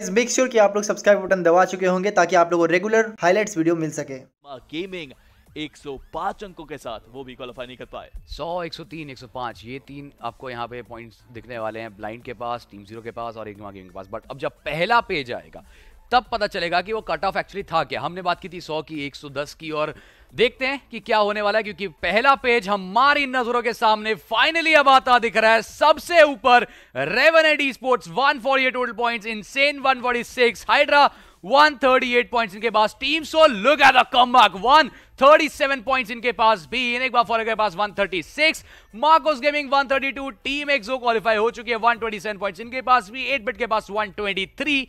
इस make sure कि आप लोग सब्सक्राइब बटन दबा चुके होंगे ताकि आप लोगों को रेगुलर हाइलाइट्स वीडियो मिल सके गेमिंग 105 अंकों के साथ वो भी क्वालिफाई नहीं कर पाए 100 103 105 ये तीन आपको यहाँ पे पॉइंट्स दिखने वाले हैं ब्लाइंड के पास टीम जीरो के पास और एक गेमिंग के पास बट अब जब पहला पेज आएगा तब पता चलेगा कि वो कट ऑफ एक्चुअली था क्या हमने बात की थी सौ की एक की और देखते हैं कि क्या होने वाला है क्योंकि पहला पेज हमारी नजरों के सामने फाइनली अब आता दिख रहा है सबसे ऊपर Revenant sports one 148 total points forty six Hydra one thirty eight point इनके पास team so look at the thirty seven point इनके पास भी इन एक बार फॉर के पास one thirty six Marcos gaming one thirty two team XO qualify हो चुकी है वन ट्वेंटी सेवन पॉइंट इनके पास भी एट बिट के पास वन ट्वेंटी थ्री